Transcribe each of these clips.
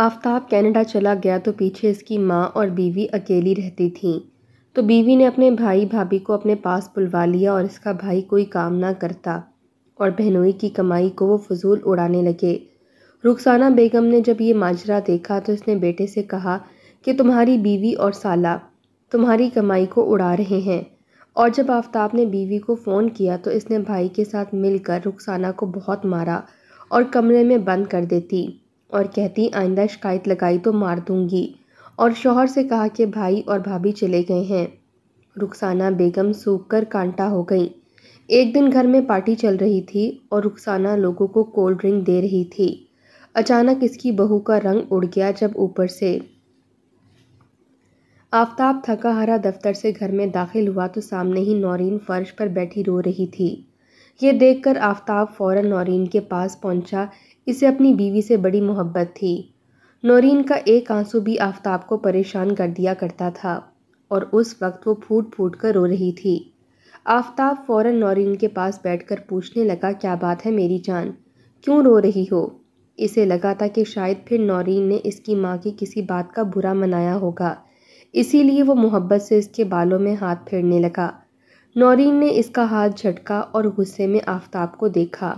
Aftab Canada चला गया तो पीछे इसकी माँ और बीवी अकेली रहती थी तो बीवी ने अपने भाई भाभी को अपने पास बुलवा लिया और इसका भाई कोई काम ना करता और बहनोई की कमाई को वो फजूल उड़ाने लगे रुखसाना बेगम ने जब ये माजरा देखा तो इसने बेटे से कहा कि तुम्हारी बीवी और साला तुम्हारी कमाई को उड़ा रहे हैं और जब आफ्ताब ने बीवी को फ़ोन किया तो इसने भाई के साथ मिलकर रुखसाना को बहुत मारा और कमरे में बंद कर देती और कहती आइंदा शिकायत लगाई तो मार दूंगी और शोहर से कहा कि भाई और भाभी चले गए हैं रुखसाना बेगम सूख कर कांटा हो गई एक दिन घर में पार्टी चल रही थी और रुखसाना लोगों को कोल्ड ड्रिंक दे रही थी अचानक इसकी बहू का रंग उड़ गया जब ऊपर से आफ्ताब थका हरा दफ्तर से घर में दाखिल हुआ तो सामने ही नौरीन फर्श पर बैठी रो रही थी ये देखकर आफ्ताब फौरन नौरीन के पास पहुंचा इसे अपनी बीवी से बड़ी मोहब्बत थी नौरीन का एक आंसू भी आफ्ताब को परेशान कर दिया करता था और उस वक्त वो फूट फूट कर रो रही थी आफ्ताब फौरन नौरीन के पास बैठकर पूछने लगा क्या बात है मेरी जान क्यों रो रही हो इसे लगा था कि शायद फिर नौरीन ने इसकी माँ की किसी बात का बुरा मनाया होगा इसीलिए वो मोहब्बत से इसके बालों में हाथ फेरने लगा नौरीन ने इसका हाथ झटका और गुस्से में आफ्ताब को देखा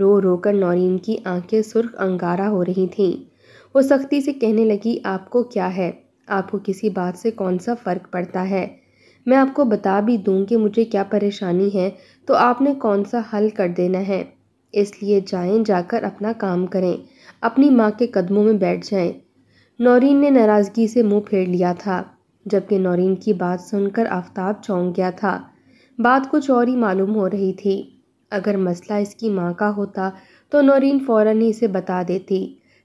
रो रो कर नौरीन की आंखें सुर्ख अंगारा हो रही थीं वो सख्ती से कहने लगी आपको क्या है आपको किसी बात से कौन सा फ़र्क पड़ता है मैं आपको बता भी दूं कि मुझे क्या परेशानी है तो आपने कौन सा हल कर देना है इसलिए जाएं जाकर अपना काम करें अपनी माँ के कदमों में बैठ जाएं नौरीन ने नाराज़गी से मुंह फेर लिया था जबकि नौरीन की बात सुनकर आफ्ताब चौंक गया था बात कुछ और ही मालूम हो रही थी अगर मसला इसकी माँ का होता तो नौरीन फ़ौर ही इसे बता देती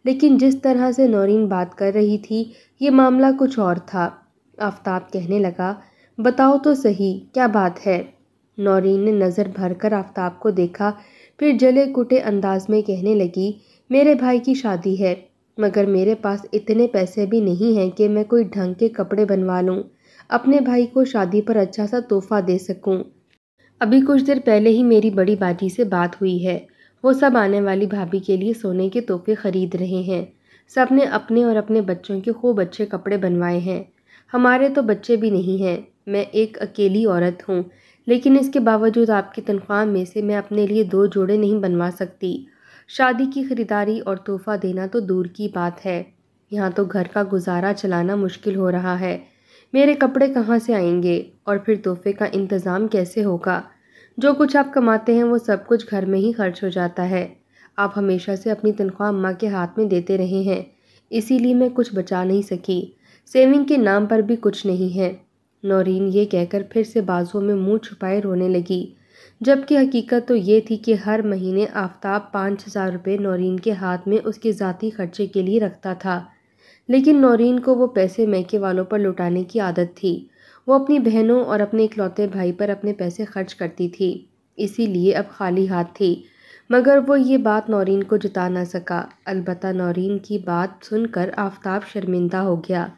लेकिन जिस तरह से नौरीन बात कर रही थी ये मामला कुछ और था आफ्ताब कहने लगा बताओ तो सही क्या बात है नौरीन ने नज़र भर कर आफ्ताब को देखा फिर जले कुटे अंदाज में कहने लगी मेरे भाई की शादी है मगर मेरे पास इतने पैसे भी नहीं हैं कि मैं कोई ढंग के कपड़े बनवा लूँ अपने भाई को शादी पर अच्छा सा तोहफ़ा दे सकूँ अभी कुछ देर पहले ही मेरी बड़ी बाजी से बात हुई है वो सब आने वाली भाभी के लिए सोने के तोहफे ख़रीद रहे हैं सब ने अपने और अपने बच्चों के खूब अच्छे कपड़े बनवाए हैं हमारे तो बच्चे भी नहीं हैं मैं एक अकेली औरत हूँ लेकिन इसके बावजूद आपकी तनख्वाह में से मैं अपने लिए दो जोड़े नहीं बनवा सकती शादी की ख़रीदारी और तोहफ़ा देना तो दूर की बात है यहाँ तो घर का गुजारा चलाना मुश्किल हो रहा है मेरे कपड़े कहाँ से आएंगे और फिर तोहफे का इंतज़ाम कैसे होगा जो कुछ आप कमाते हैं वो सब कुछ घर में ही खर्च हो जाता है आप हमेशा से अपनी तनख्वाह अम्मा के हाथ में देते रहे हैं इसीलिए मैं कुछ बचा नहीं सकी सेविंग के नाम पर भी कुछ नहीं है नौरीन ये कहकर फिर से बाजुओं में मुंह छुपाए रोने लगी जबकि हकीकत तो ये थी कि हर महीने आफ्ताब पाँच हज़ार रुपये नौरीन के हाथ में उसके ज़ाती खर्चे के लिए रखता था लेकिन नौरीन को वो पैसे मैके वालों पर लुटाने की आदत थी वो अपनी बहनों और अपने इकलौते भाई पर अपने पैसे खर्च करती थी इसीलिए अब खाली हाथ थी मगर वो ये बात नौरीन को जिता ना सका अलबत् नौरीन की बात सुनकर आफताब शर्मिंदा हो गया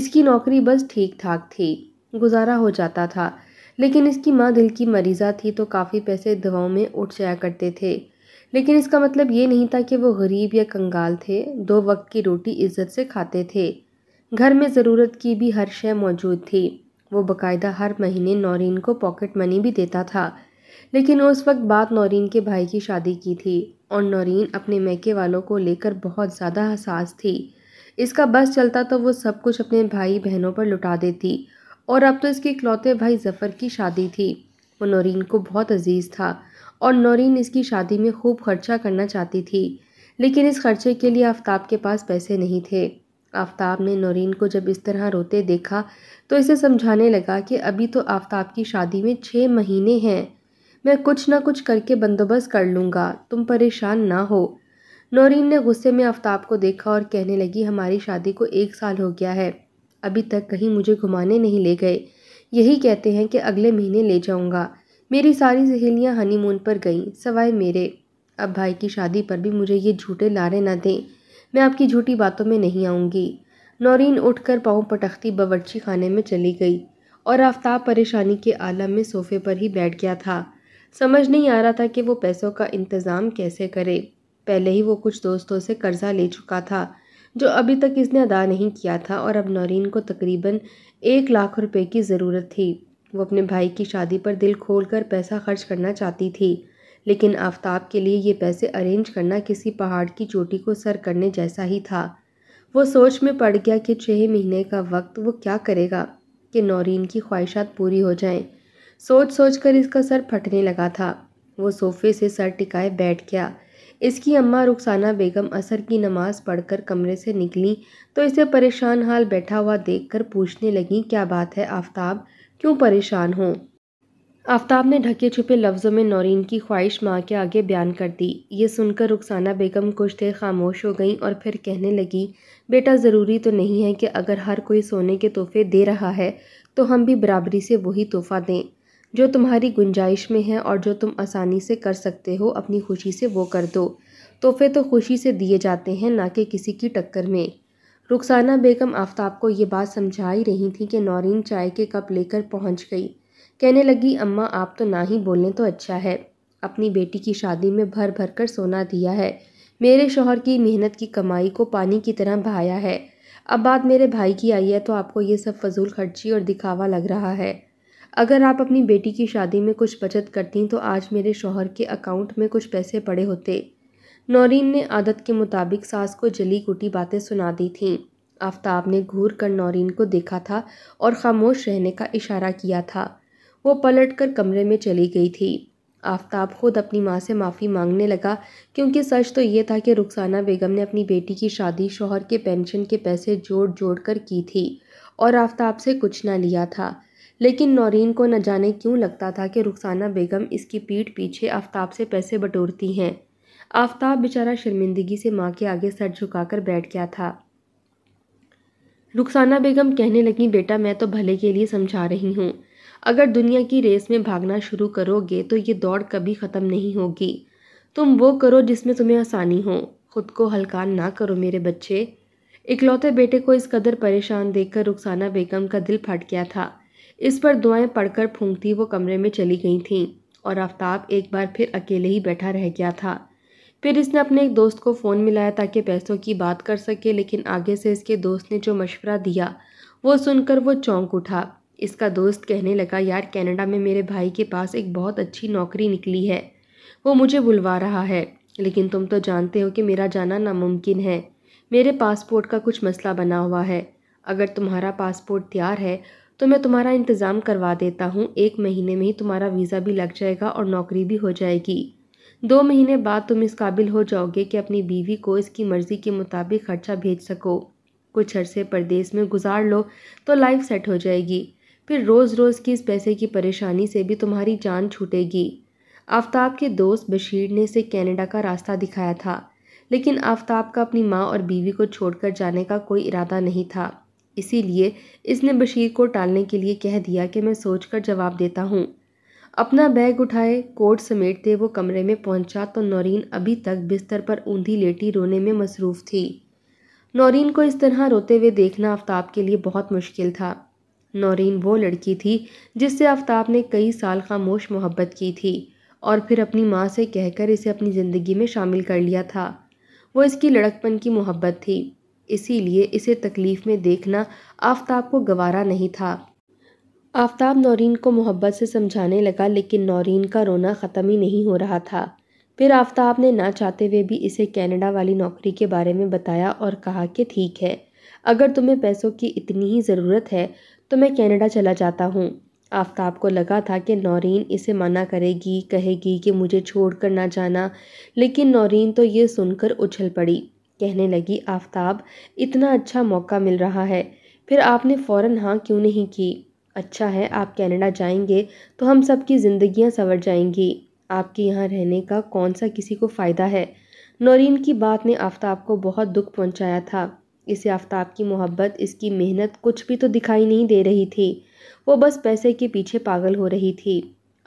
इसकी नौकरी बस ठीक ठाक थी गुजारा हो जाता था लेकिन इसकी माँ दिल की मरीज़ा थी तो काफ़ी पैसे दवाओं में उठ जाया करते थे लेकिन इसका मतलब ये नहीं था कि वो गरीब या कंगाल थे दो वक्त की रोटी इज्जत से खाते थे घर में ज़रूरत की भी हर शय मौजूद थी वो बकायदा हर महीने नौरीन को पॉकेट मनी भी देता था लेकिन उस वक्त बात नौरीन के भाई की शादी की थी और नौरीन अपने मैके वालों को लेकर बहुत ज़्यादा हसास थी इसका बस चलता तो वो सब कुछ अपने भाई बहनों पर लुटा देती और अब तो इसके इकलौते भाई जफ़र की शादी थी वो नौरीन को बहुत अजीज़ था और नौरीन इसकी शादी में खूब खर्चा करना चाहती थी लेकिन इस खर्चे के लिए आफ्ताब के पास पैसे नहीं थे आफ्ताब ने नौरीन को जब इस तरह रोते देखा तो इसे समझाने लगा कि अभी तो आफ्ताब की शादी में छः महीने हैं मैं कुछ ना कुछ करके बंदोबस्त कर लूँगा तुम परेशान ना हो नौरीन ने गुस्से में आफ्ताब को देखा और कहने लगी हमारी शादी को एक साल हो गया है अभी तक कहीं मुझे घुमाने नहीं ले गए यही कहते हैं कि अगले महीने ले जाऊँगा मेरी सारी सहेलियां हनीमून पर गईं सवाए मेरे अब भाई की शादी पर भी मुझे ये झूठे लारे ना दें मैं आपकी झूठी बातों में नहीं आऊँगी नौरीन कर पाँव पटखती बावर्ची खाने में चली गई और आफ्ताब परेशानी के आलम में सोफे पर ही बैठ गया था समझ नहीं आ रहा था कि वो पैसों का इंतज़ाम कैसे करे पहले ही वो कुछ दोस्तों से कर्ज़ा ले चुका था जो अभी तक इसने अदा नहीं किया था और अब नौरीन को तकरीबन एक लाख रुपए की ज़रूरत थी वो अपने भाई की शादी पर दिल खोलकर पैसा खर्च करना चाहती थी लेकिन आफ्ताब के लिए ये पैसे अरेंज करना किसी पहाड़ की चोटी को सर करने जैसा ही था वो सोच में पड़ गया कि छः महीने का वक्त वो क्या करेगा कि नौरीन की ख्वाहिशात पूरी हो जाएं। सोच सोच कर इसका सर फटने लगा था वो सोफे से सर टिकाए बैठ गया इसकी अम्मा रुखसाना बेगम असर की नमाज़ पढ़कर कमरे से निकली तो इसे परेशान हाल बैठा हुआ देखकर पूछने लगी क्या बात है आफताब क्यों परेशान हो आफ्ताब ने ढके छुपे लफ्ज़ों में नौरीन की ख्वाहिश माँ के आगे बयान कर दी ये सुनकर रुखसाना बेगम कुछ देर खामोश हो गई और फिर कहने लगी बेटा ज़रूरी तो नहीं है कि अगर हर कोई सोने के तोहफे दे रहा है तो हम भी बराबरी से वही तोहफ़ा दें जो तुम्हारी गुंजाइश में है और जो तुम आसानी से कर सकते हो अपनी खुशी से वो कर दो तोहफे तो खुशी से दिए जाते हैं ना कि किसी की टक्कर में रुखसाना बेगम आफ्ताब को ये बात समझा ही रही थी कि नौरीन चाय के कप लेकर पहुंच गई कहने लगी अम्मा आप तो ना ही बोलें तो अच्छा है अपनी बेटी की शादी में भर भर कर सोना दिया है मेरे शोहर की मेहनत की कमाई को पानी की तरह बहाया है अब बात मेरे भाई की आई है तो आपको ये सब फजूल खर्ची और दिखावा लग रहा है अगर आप अपनी बेटी की शादी में कुछ बचत करती तो आज मेरे शोहर के अकाउंट में कुछ पैसे पड़े होते नौरीन ने आदत के मुताबिक सास को जली कुटी बातें सुना दी थीं आफ्ताब ने घूर कर नौरीन को देखा था और खामोश रहने का इशारा किया था वो पलट कर कमरे में चली गई थी आफ्ताब खुद अपनी माँ से माफ़ी मांगने लगा क्योंकि सच तो ये था कि रुखसाना बेगम ने अपनी बेटी की शादी शोहर के पेंशन के पैसे जोड़ जोड़ कर की थी और आफ्ताब से कुछ ना लिया था लेकिन नौरीन को न जाने क्यों लगता था कि रुखसाना बेगम इसकी पीठ पीछे आफ्ताब से पैसे बटोरती हैं आफ्ताब बेचारा शर्मिंदगी से माँ के आगे सर झुकाकर बैठ गया था रुखसाना बेगम कहने लगी बेटा मैं तो भले के लिए समझा रही हूँ अगर दुनिया की रेस में भागना शुरू करोगे तो ये दौड़ कभी ख़त्म नहीं होगी तुम वो करो जिसमें तुम्हें आसानी हो खुद को हलकान ना करो मेरे बच्चे इकलौते बेटे को इस कदर परेशान देखकर रुखसाना बेगम का दिल फट गया था इस पर दुआएं पढ़कर फूंकती वो कमरे में चली गई थीं और आफ्ताब एक बार फिर अकेले ही बैठा रह गया था फिर इसने अपने एक दोस्त को फ़ोन मिलाया ताकि पैसों की बात कर सके लेकिन आगे से इसके दोस्त ने जो मशवरा दिया वो सुनकर वो चौंक उठा इसका दोस्त कहने लगा यार कनाडा में मेरे भाई के पास एक बहुत अच्छी नौकरी निकली है वो मुझे बुलवा रहा है लेकिन तुम तो जानते हो कि मेरा जाना नामुमकिन है मेरे पासपोर्ट का कुछ मसला बना हुआ है अगर तुम्हारा पासपोर्ट तैयार है तो मैं तुम्हारा इंतज़ाम करवा देता हूँ एक महीने में ही तुम्हारा वीज़ा भी लग जाएगा और नौकरी भी हो जाएगी दो महीने बाद तुम इस काबिल हो जाओगे कि अपनी बीवी को इसकी मर्ज़ी के मुताबिक खर्चा भेज सको कुछ अरसे परदेस में गुजार लो तो लाइफ सेट हो जाएगी फिर रोज़ रोज़ की इस पैसे की परेशानी से भी तुम्हारी जान छूटेगी आफ्ताब के दोस्त बशीर ने इसे कैनेडा का रास्ता दिखाया था लेकिन आफ्ताब का अपनी माँ और बीवी को छोड़कर जाने का कोई इरादा नहीं था इसीलिए इसने बशीर को टालने के लिए कह दिया कि मैं सोचकर जवाब देता हूँ अपना बैग उठाए कोट समेटते वो कमरे में पहुँचा तो नौरीन अभी तक बिस्तर पर ऊंधी लेटी रोने में मसरूफ़ थी नौरीन को इस तरह रोते हुए देखना आफ्ताब के लिए बहुत मुश्किल था नौरीन वो लड़की थी जिससे आफ्ताब ने कई साल खामोश मोहब्बत की थी और फिर अपनी माँ से कहकर इसे अपनी ज़िंदगी में शामिल कर लिया था वो इसकी लड़कपन की मोहब्बत थी इसीलिए इसे तकलीफ़ में देखना आफ़ताब को गवारा नहीं था आफ़ताब नौरीन को मोहब्बत से समझाने लगा लेकिन नौरीन का रोना ख़त्म ही नहीं हो रहा था फिर आफ़ताब ने ना चाहते हुए भी इसे कनाडा वाली नौकरी के बारे में बताया और कहा कि ठीक है अगर तुम्हें पैसों की इतनी ही ज़रूरत है तो मैं कनाडा चला जाता हूँ आफ़ताब को लगा था कि नौरीन इसे मना करेगी कहेगी कि मुझे छोड़ कर ना जाना लेकिन नौरीन तो ये सुनकर उछल पड़ी कहने लगी आफ़ताब इतना अच्छा मौका मिल रहा है फिर आपने फ़ौरन हाँ क्यों नहीं की अच्छा है आप कनाडा जाएंगे तो हम सब की ज़िंदगियां संवर जाएंगी आपके यहाँ रहने का कौन सा किसी को फ़ायदा है नौरीन की बात ने आफ्ताब को बहुत दुख पहुँचाया था इसे आफ्ताब की मोहब्बत इसकी मेहनत कुछ भी तो दिखाई नहीं दे रही थी वो बस पैसे के पीछे पागल हो रही थी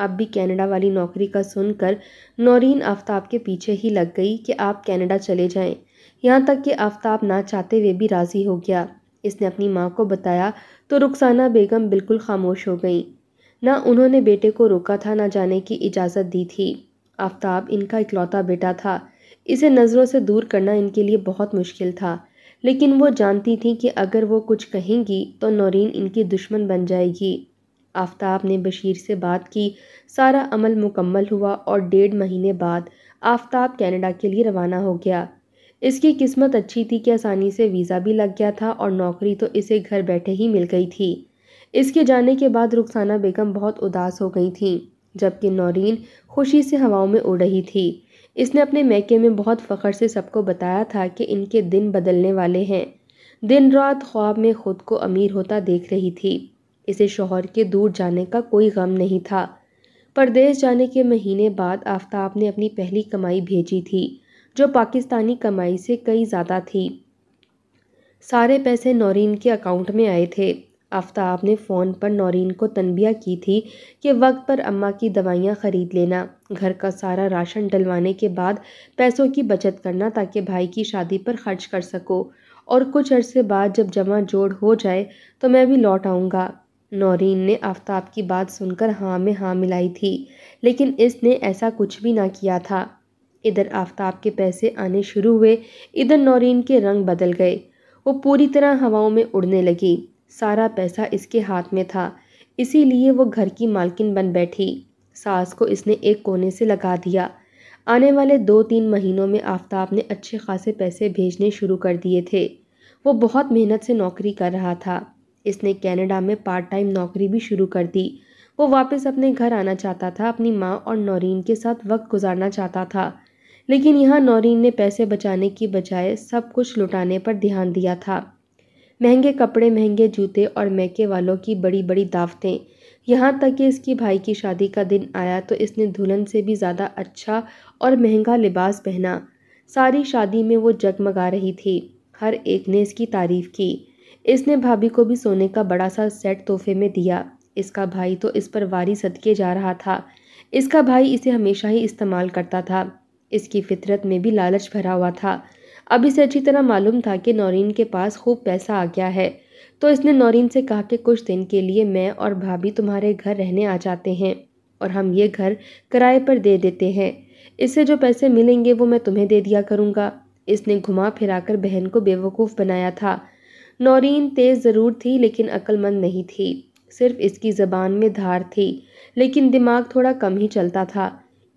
अब भी कनाडा वाली नौकरी का सुनकर नौरीन आफ्ताब के पीछे ही लग गई कि आप कनाडा चले जाएं यहाँ तक कि आफ्ताब ना चाहते हुए भी राज़ी हो गया इसने अपनी माँ को बताया तो रुखसाना बेगम बिल्कुल खामोश हो गई ना उन्होंने बेटे को रोका था ना जाने की इजाज़त दी थी आफ्ताब इनका इकलौता बेटा था इसे नज़रों से दूर करना इनके लिए बहुत मुश्किल था लेकिन वो जानती थी कि अगर वो कुछ कहेंगी तो नौरीन इनकी दुश्मन बन जाएगी आफ्ताब ने बशीर से बात की सारा अमल मुकम्मल हुआ और डेढ़ महीने बाद आफ्ताब कनाडा के लिए रवाना हो गया इसकी किस्मत अच्छी थी कि आसानी से वीज़ा भी लग गया था और नौकरी तो इसे घर बैठे ही मिल गई थी इसके जाने के बाद रुखसाना बेगम बहुत उदास हो गई थी जबकि नौरीन खुशी से हवाओं में उड़ रही थी इसने अपने मैके में बहुत फ़ख्र से सबको बताया था कि इनके दिन बदलने वाले हैं दिन रात ख्वाब में खुद को अमीर होता देख रही थी इसे शोहर के दूर जाने का कोई गम नहीं था परदेश जाने के महीने बाद आफ्ताब ने अपनी पहली कमाई भेजी थी जो पाकिस्तानी कमाई से कई ज़्यादा थी सारे पैसे नौरीन के अकाउंट में आए थे आफ्ताब ने फ़ोन पर नौरीन को तनबिया की थी कि वक्त पर अम्मा की दवाइयाँ ख़रीद लेना घर का सारा राशन डलवाने के बाद पैसों की बचत करना ताकि भाई की शादी पर खर्च कर सको और कुछ अरसे बाद जब जमा जोड़ हो जाए तो मैं भी लौट आऊँगा नौरीन ने आफ्ताब की बात सुनकर हाँ में हाँ मिलाई थी लेकिन इसने ऐसा कुछ भी ना किया था इधर आफताब के पैसे आने शुरू हुए इधर नौरीन के रंग बदल गए वो पूरी तरह हवाओं में उड़ने लगी सारा पैसा इसके हाथ में था इसीलिए वो घर की मालकिन बन बैठी सास को इसने एक कोने से लगा दिया आने वाले दो तीन महीनों में आफताब ने अच्छे खासे पैसे भेजने शुरू कर दिए थे वो बहुत मेहनत से नौकरी कर रहा था इसने कनाडा में पार्ट टाइम नौकरी भी शुरू कर दी वो वापस अपने घर आना चाहता था अपनी माँ और नौरीन के साथ वक्त गुजारना चाहता था लेकिन यहाँ नौरीन ने पैसे बचाने की बजाय सब कुछ लुटाने पर ध्यान दिया था महंगे कपड़े महंगे जूते और मैके वालों की बड़ी बड़ी दावतें यहाँ तक कि इसकी भाई की शादी का दिन आया तो इसने दुल्हन से भी ज़्यादा अच्छा और महंगा लिबास पहना सारी शादी में वो जगमगा रही थी हर एक ने इसकी तारीफ़ की इसने भाभी को भी सोने का बड़ा सा सेट तोहफे में दिया इसका भाई तो इस पर वारी सदके जा रहा था इसका भाई इसे हमेशा ही इस्तेमाल करता था इसकी फितरत में भी लालच भरा हुआ था अब इसे अच्छी तरह मालूम था कि नौरीन के पास खूब पैसा आ गया है तो इसने नौरीन से कहा कि कुछ दिन के लिए मैं और भाभी तुम्हारे घर रहने आ जाते हैं और हम ये घर किराए पर दे देते हैं इससे जो पैसे मिलेंगे वो मैं तुम्हें दे दिया करूँगा इसने घुमा फिराकर बहन को बेवकूफ़ बनाया था नौरीन तेज़ ज़रूर थी लेकिन अक्लमंद नहीं थी सिर्फ इसकी ज़बान में धार थी लेकिन दिमाग थोड़ा कम ही चलता था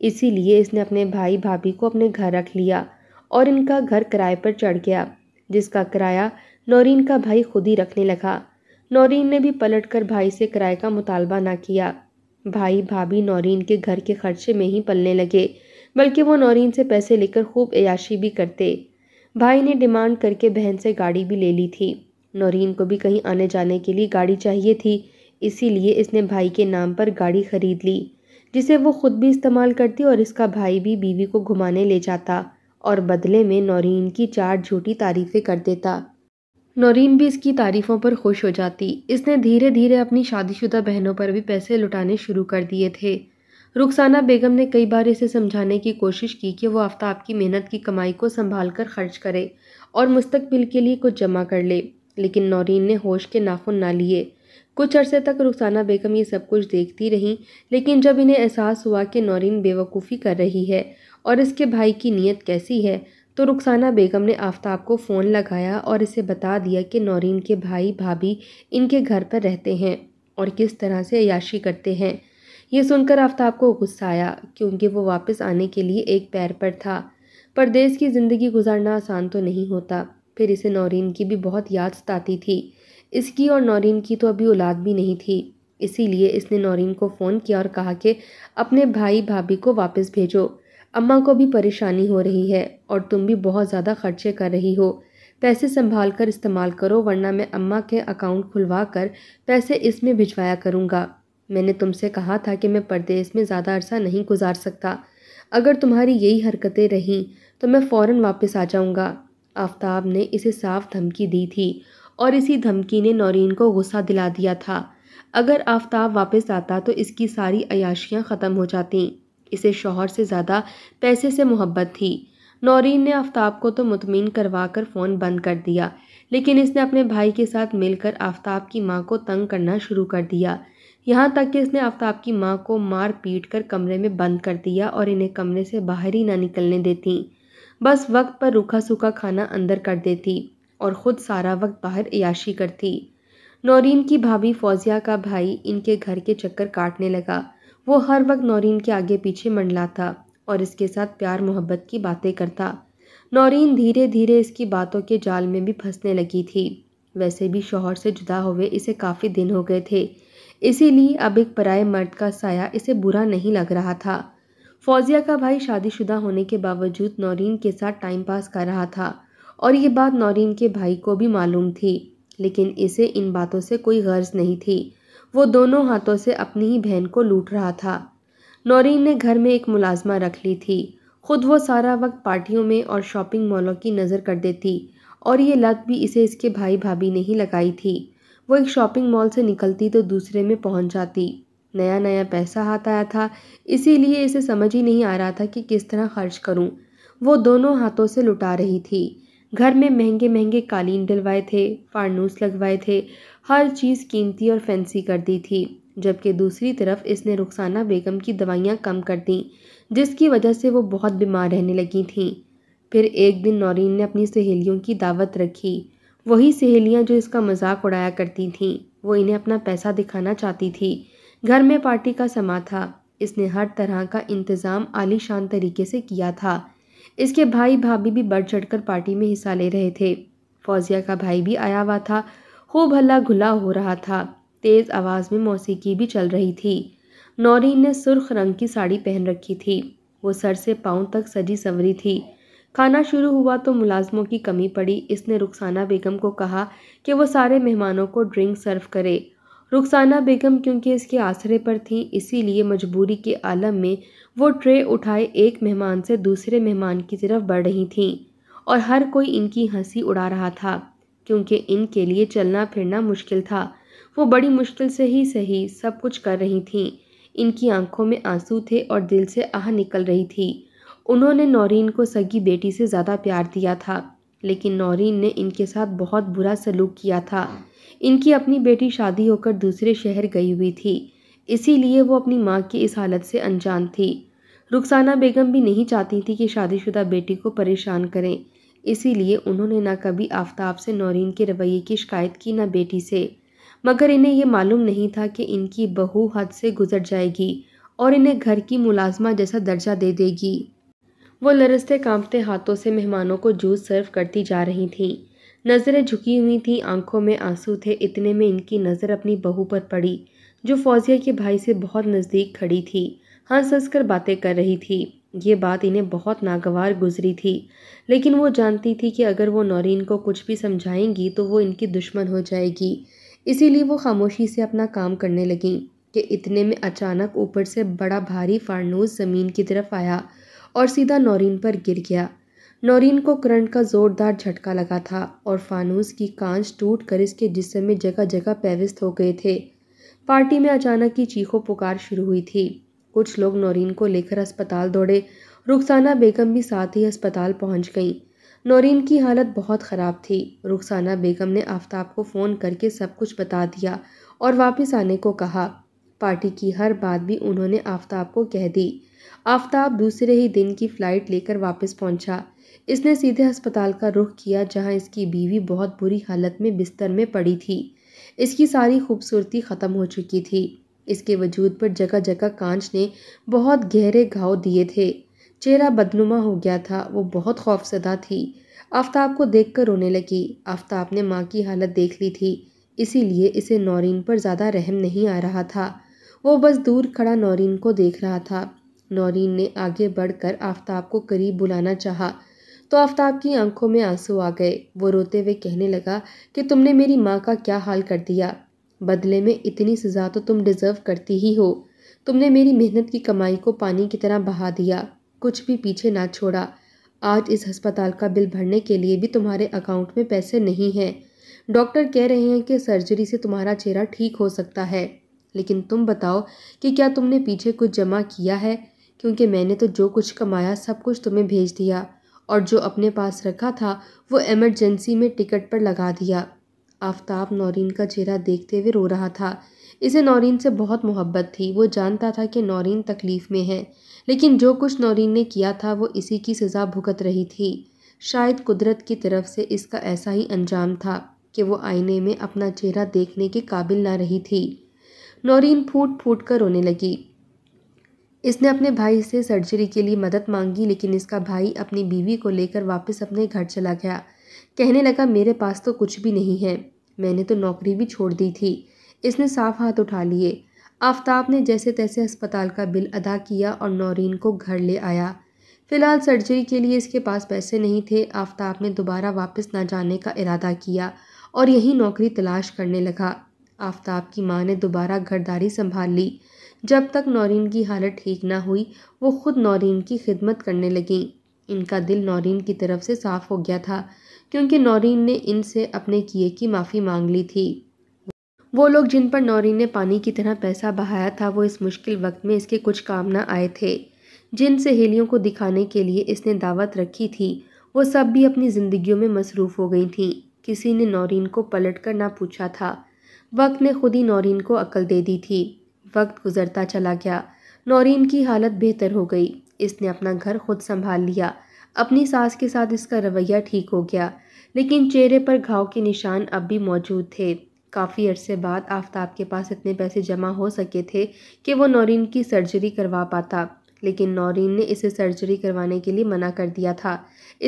इसीलिए इसने अपने भाई भाभी को अपने घर रख लिया और इनका घर किराए पर चढ़ गया जिसका किराया नौरीन का भाई खुद ही रखने लगा नौरीन ने भी पलटकर भाई से किराए का मुतालबा ना किया भाई भाभी नौरीन के घर के खर्चे में ही पलने लगे बल्कि वो नौरीन से पैसे लेकर खूब अयाशी भी करते भाई ने डिमांड करके बहन से गाड़ी भी ले ली थी नौरीन को भी कहीं आने जाने के लिए गाड़ी चाहिए थी इसीलिए इसने भाई के नाम पर गाड़ी खरीद ली जिसे वो खुद भी इस्तेमाल करती और इसका भाई भी बीवी को घुमाने ले जाता और बदले में नौरीन की चार झूठी तारीफ़ें कर देता नौरीन भी इसकी तारीफ़ों पर खुश हो जाती इसने धीरे धीरे अपनी शादीशुदा बहनों पर भी पैसे लुटाने शुरू कर दिए थे रुखसाना बेगम ने कई बार इसे समझाने की कोशिश की कि वो आफ्ताब की मेहनत की कमाई को संभाल कर खर्च करे और मुस्तबिल के लिए कुछ जमा कर ले लेकिन नौरीन ने होश के नाखुन ना लिए कुछ अरसे तक रुखसाना बेगम ये सब कुछ देखती रहीं लेकिन जब इन्हें एहसास हुआ कि नौरीन बेवकूफ़ी कर रही है और इसके भाई की नीयत कैसी है तो रुखसाना बेगम ने आफ्ताब को फ़ोन लगाया और इसे बता दिया कि नौरीन के भाई भाभी इनके घर पर रहते हैं और किस तरह से अयाशी करते हैं ये सुनकर आफ्ताब को गुस्सा आया क्योंकि वो वापस आने के लिए एक पैर पर था परदेश की ज़िंदगी गुजारना आसान तो नहीं होता फिर इसे नौरीन की भी बहुत याद सताती थी इसकी और नौरीन की तो अभी औलाद भी नहीं थी इसीलिए इसने नौरीन को फ़ोन किया और कहा कि अपने भाई भाभी को वापस भेजो अम्मा को भी परेशानी हो रही है और तुम भी बहुत ज़्यादा खर्चे कर रही हो पैसे संभाल कर इस्तेमाल करो वरना मैं अम्मा के अकाउंट खुलवा कर पैसे इसमें भिजवाया करूँगा मैंने तुमसे कहा था कि मैं परदेस में ज़्यादा अरसा नहीं गुजार सकता अगर तुम्हारी यही हरकतें रहीं तो मैं फ़ौर वापस आ जाऊँगा आफ्ताब ने इसे साफ धमकी दी थी और इसी धमकी ने नौरीन को गुस्सा दिला दिया था अगर आफ्ताब वापस आता तो इसकी सारी अयाशियाँ ख़त्म हो जाती इसे शोहर से ज़्यादा पैसे से मोहब्बत थी नौरीन ने आफ्ताब को तो मुतमिन करवा कर फ़ोन बंद कर दिया लेकिन इसने अपने भाई के साथ मिलकर आफ्ताब की माँ को तंग करना शुरू कर दिया यहाँ तक कि इसने आफ्ताब की माँ को मार पीट कर कमरे में बंद कर दिया और इन्हें कमरे से बाहर ही ना निकलने देती बस वक्त पर रूखा सूखा खाना अंदर कर देती और ख़ुद सारा वक्त बाहर याशी करती नौरीन की भाभी फौजिया का भाई इनके घर के चक्कर काटने लगा वो हर वक्त नौरीन के आगे पीछे मंडलाता और इसके साथ प्यार मोहब्बत की बातें करता नौरीन धीरे धीरे इसकी बातों के जाल में भी फंसने लगी थी वैसे भी शोहर से जुदा हुए इसे काफ़ी दिन हो गए थे इसीलिए अब एक पराए मर्द का साया इसे बुरा नहीं लग रहा था फौजिया का भाई शादीशुदा होने के बावजूद नौरीन के साथ टाइम पास कर रहा था और ये बात नौरीन के भाई को भी मालूम थी लेकिन इसे इन बातों से कोई गर्ज नहीं थी वो दोनों हाथों से अपनी ही बहन को लूट रहा था नौरीन ने घर में एक मुलाजमा रख ली थी खुद वो सारा वक्त पार्टियों में और शॉपिंग मॉलों की नज़र कर देती और ये लत भी इसे इसके भाई भाभी ने ही लगाई थी वो एक शॉपिंग मॉल से निकलती तो दूसरे में पहुंच जाती नया नया पैसा हाथ आया था इसीलिए इसे समझ ही नहीं आ रहा था कि किस तरह खर्च करूं। वो दोनों हाथों से लुटा रही थी घर में महंगे महंगे कालीन डलवाए थे फारनूस लगवाए थे हर चीज़ कीमती और फैंसी कर दी थी जबकि दूसरी तरफ इसने रुखसाना बेगम की दवाइयाँ कम कर दीं जिसकी वजह से वो बहुत बीमार रहने लगी थी फिर एक दिन नौरीन ने अपनी सहेलियों की दावत रखी वही सहेलियाँ जो इसका मजाक उड़ाया करती थीं वो इन्हें अपना पैसा दिखाना चाहती थी घर में पार्टी का समा था इसने हर तरह का इंतज़ाम आलीशान तरीके से किया था इसके भाई भाभी भी बढ़ चढ़ पार्टी में हिस्सा ले रहे थे फौजिया का भाई भी आया हुआ था खूब हल्ला घुला हो रहा था तेज़ आवाज़ में मौसीकी भी चल रही थी नौरीन ने सुर्ख रंग की साड़ी पहन रखी थी वो सर से पाँव तक सजी संवरी थी खाना शुरू हुआ तो मुलाजमों की कमी पड़ी इसने रुखसाना बेगम को कहा कि वो सारे मेहमानों को ड्रिंक सर्व करे रुखसाना बेगम क्योंकि इसके आसरे पर थी इसीलिए मजबूरी के आलम में वो ट्रे उठाए एक मेहमान से दूसरे मेहमान की तरफ बढ़ रही थीं और हर कोई इनकी हंसी उड़ा रहा था क्योंकि इनके लिए चलना फिरना मुश्किल था वो बड़ी मुश्किल से ही सही सब कुछ कर रही थीं इनकी आंखों में आंसू थे और दिल से आह निकल रही थी उन्होंने नौरीन को सगी बेटी से ज़्यादा प्यार दिया था लेकिन नौरीन ने इनके साथ बहुत बुरा सलूक किया था इनकी अपनी बेटी शादी होकर दूसरे शहर गई हुई थी इसीलिए वो अपनी माँ की इस हालत से अनजान थी रुखसाना बेगम भी नहीं चाहती थी कि शादीशुदा बेटी को परेशान करें इसीलिए उन्होंने ना कभी आफ्ताब से नौरीन के रवैये की शिकायत की ना बेटी से मगर इन्हें यह मालूम नहीं था कि इनकी बहू हद से गुजर जाएगी और इन्हें घर की मुलाजमा जैसा दर्जा दे देगी वो लरसते कांपते हाथों से मेहमानों को जूस सर्व करती जा रही थी नज़रें झुकी हुई थीं आंखों में आंसू थे इतने में इनकी नज़र अपनी बहू पर पड़ी जो फौजिया के भाई से बहुत नज़दीक खड़ी थी हंस हंस कर बातें कर रही थी ये बात इन्हें बहुत नागवार गुजरी थी लेकिन वो जानती थी कि अगर वो नौरीन को कुछ भी समझाएंगी तो वो इनकी दुश्मन हो जाएगी इसीलिए वो खामोशी से अपना काम करने लगी कि इतने में अचानक ऊपर से बड़ा भारी फारनूस ज़मीन की तरफ आया और सीधा नौरीन पर गिर गया नौरीन को करंट का ज़ोरदार झटका लगा था और फानूस की कांच टूट कर इसके जिसम में जगह जगह पैविस्त हो गए थे पार्टी में अचानक ही चीखों पुकार शुरू हुई थी कुछ लोग नौरीन को लेकर अस्पताल दौड़े रुखसाना बेगम भी साथ ही अस्पताल पहुंच गईं नौरीन की हालत बहुत ख़राब थी रुखसाना बेगम ने आफ्ताब को फ़ोन करके सब कुछ बता दिया और वापस आने को कहा पार्टी की हर बात भी उन्होंने आफताब को कह दी आफताब दूसरे ही दिन की फ़्लाइट लेकर वापस पहुंचा। इसने सीधे अस्पताल का रुख किया जहां इसकी बीवी बहुत बुरी हालत में बिस्तर में पड़ी थी इसकी सारी खूबसूरती ख़त्म हो चुकी थी इसके वजूद पर जगह जगह कांच ने बहुत गहरे घाव दिए थे चेहरा बदनुमा हो गया था वो बहुत खौफसदा थी आफ्ताब को देख रोने लगी आफ्ताब ने माँ की हालत देख ली थी इसीलिए इसे नौरीन पर ज़्यादा रहम नहीं आ रहा था वो बस दूर खड़ा नौरीन को देख रहा था नौरीन ने आगे बढ़कर आफताब को करीब बुलाना चाहा तो आफताब की आंखों में आंसू आ गए वो रोते हुए कहने लगा कि तुमने मेरी माँ का क्या हाल कर दिया बदले में इतनी सज़ा तो तुम डिज़र्व करती ही हो तुमने मेरी मेहनत की कमाई को पानी की तरह बहा दिया कुछ भी पीछे ना छोड़ा आज इस अस्पताल का बिल भरने के लिए भी तुम्हारे अकाउंट में पैसे नहीं हैं डॉक्टर कह रहे हैं कि सर्जरी से तुम्हारा चेहरा ठीक हो सकता है लेकिन तुम बताओ कि क्या तुमने पीछे कुछ जमा किया है क्योंकि मैंने तो जो कुछ कमाया सब कुछ तुम्हें भेज दिया और जो अपने पास रखा था वो एमरजेंसी में टिकट पर लगा दिया आफ्ताब नौरीन का चेहरा देखते हुए रो रहा था इसे नौरीन से बहुत मोहब्बत थी वो जानता था कि नौरीन तकलीफ़ में है लेकिन जो कुछ नौरीन ने किया था वो इसी की सज़ा भुगत रही थी शायद कुदरत की तरफ से इसका ऐसा ही अंजाम था कि वो आईने में अपना चेहरा देखने के काबिल ना रही थी नौरीन फूट फूट कर रोने लगी इसने अपने भाई से सर्जरी के लिए मदद मांगी लेकिन इसका भाई अपनी बीवी को लेकर वापस अपने घर चला गया कहने लगा मेरे पास तो कुछ भी नहीं है मैंने तो नौकरी भी छोड़ दी थी इसने साफ हाथ उठा लिए आफ्ताब ने जैसे तैसे अस्पताल का बिल अदा किया और नौरीन को घर ले आया फ़िलहाल सर्जरी के लिए इसके पास पैसे नहीं थे आफ्ताब ने दोबारा वापस ना जाने का इरादा किया और यही नौकरी तलाश करने लगा आफ़ताब की मां ने दोबारा घरदारी संभाल ली जब तक नौरीन की हालत ठीक ना हुई वो ख़ुद नौरीन की खिदमत करने लगें इनका दिल नौरीन की तरफ से साफ़ हो गया था क्योंकि नौरीन ने इनसे अपने किए की माफ़ी मांग ली थी वो लोग जिन पर नौरीन ने पानी की तरह पैसा बहाया था वो इस मुश्किल वक्त में इसके कुछ काम ना आए थे जिन सहेलियों को दिखाने के लिए इसने दावत रखी थी वो सब भी अपनी ज़िंदगियों में मसरूफ़ हो गई थी किसी ने नौरीन को पलट कर ना पूछा था वक्त ने खुद ही नौरीन को अकल दे दी थी वक्त गुजरता चला गया नौरीन की हालत बेहतर हो गई इसने अपना घर खुद संभाल लिया अपनी सास के साथ इसका रवैया ठीक हो गया लेकिन चेहरे पर घाव के निशान अब भी मौजूद थे काफ़ी अरसे बाद आफ्ताब के पास इतने पैसे जमा हो सके थे कि वो नौरीन की सर्जरी करवा पाता लेकिन नौरीन ने इसे सर्जरी करवाने के लिए मना कर दिया था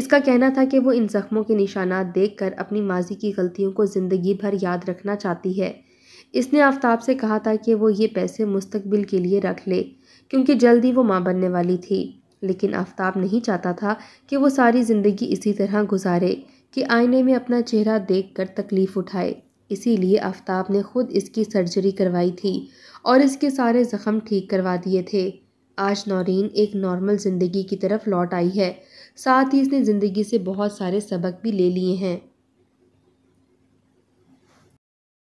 इसका कहना था कि वो इन ज़ख्मों के निशानात देखकर अपनी माजी की गलतियों को ज़िंदगी भर याद रखना चाहती है इसने आफ्ताब से कहा था कि वो ये पैसे मुस्तबिल के लिए रख ले क्योंकि जल्द वो माँ बनने वाली थी लेकिन आफ्ताब नहीं चाहता था कि वो सारी ज़िंदगी इसी तरह गुजारे कि आईने में अपना चेहरा कर तकलीफ़ उठाए इसीलिए आफ्ताब ने खुद इसकी सर्जरी करवाई थी और इसके सारे ज़ख़म ठीक करवा दिए थे आज नौरीन एक नॉर्मल ज़िंदगी की तरफ लौट आई है साथ ही इसने ज़िंदगी से बहुत सारे सबक भी ले लिए हैं